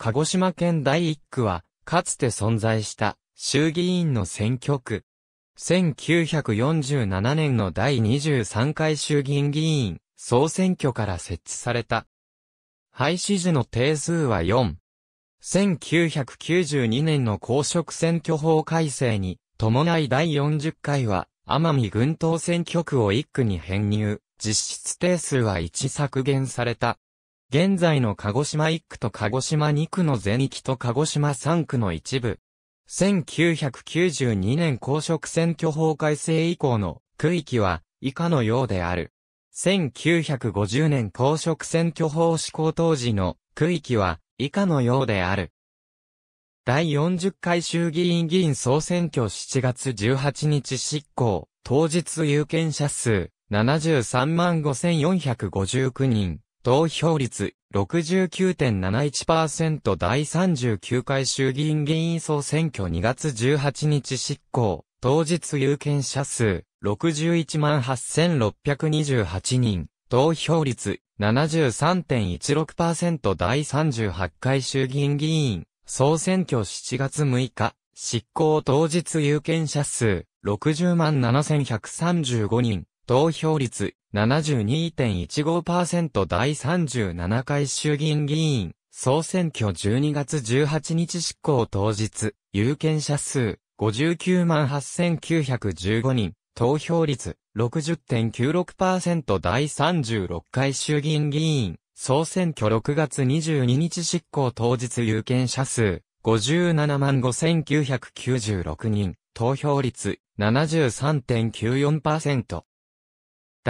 鹿児島県第1区は、かつて存在した衆議院の選挙区。1947年の第23回衆議院議員総選挙から設置された。廃止時の定数は4。1992年の公職選挙法改正に伴い第40回は奄美群島選挙区を1区に編入、実質定数は1削減された。現在の鹿児島1区と鹿児島2区の全域と鹿児島3区の一部。1992年公職選挙法改正以降の区域は以下のようである。1950年公職選挙法施行当時の区域は以下のようである。第40回衆議院議員総選挙7月18日執行、当日有権者数73万5459人。投票率69.71%第39回衆議院議員総選挙2月18日執行、当日有権者数618,628人、投票率73.16%第38回衆議院議員総選挙7月6日、執行当日有権者数60万7135人、投票率72.15%第37回衆議院議員、総選挙12月18日執行当日、有権者数59万8915人、投票率60.96%第36回衆議院議員、総選挙6月22日執行当日有権者数57万5996人、投票率73.94%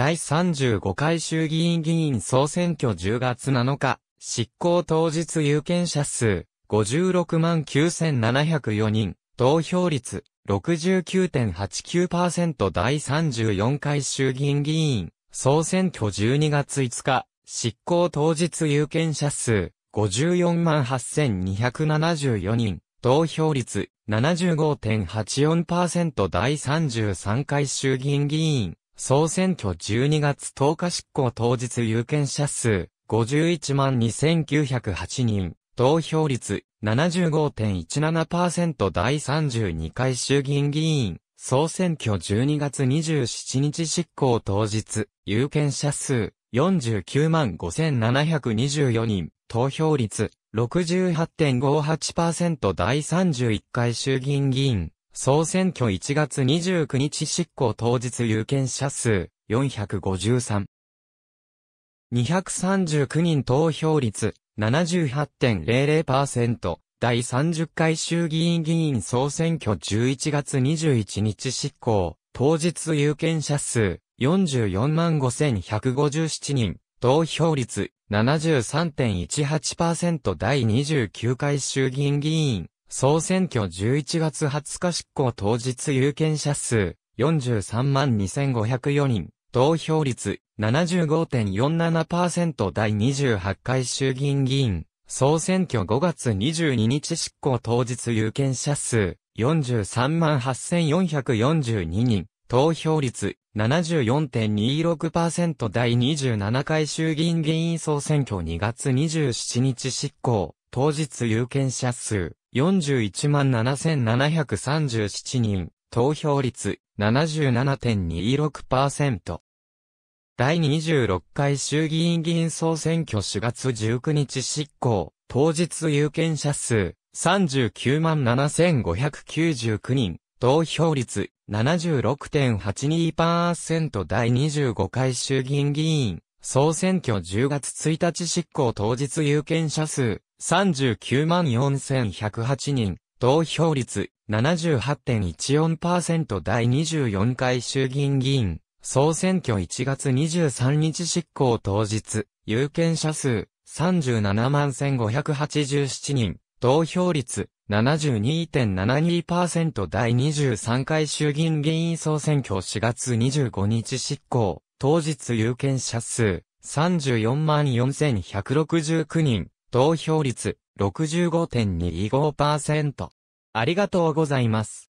第35回衆議院議員総選挙10月7日、執行当日有権者数、56万9704人、投票率、69.89%第34回衆議院議員、総選挙12月5日、執行当日有権者数、54万8274人、投票率75.84%第33回衆議院議員、総選挙12月10日執行当日有権者数、512,908万人、投票率75.17%第32回衆議院議員、総選挙12月27日執行当日、有権者数495,724万人、投票率68.58%第31回衆議院議員、総選挙1月29日執行当日有権者数453。239人投票率78.00%。第30回衆議院議員総選挙11月21日執行。当日有権者数44万5157人。投票率73.18%第29回衆議院議員総選挙11月20日執行当日有権者数43万2504人、投票率75.47%第28回衆議院議員、総選挙5月22日執行当日有権者数43万8442人、投票率74.26%第27回衆議院議員総選挙2月27日執行。当日有権者数41万7737人、投票率77.26%。第26回衆議院議員総選挙4月19日執行、当日有権者数39万7599人、投票率76.82%第25回衆議院議員、総選挙10月1日執行当日有権者数39万4108人、投票率78.14%第24回衆議院議員、総選挙1月23日執行当日、有権者数37万1587人、投票率72.72%第23回衆議院議員総選挙4月25日執行、当日有権者数34万4169人、投票率65.25%。ありがとうございます。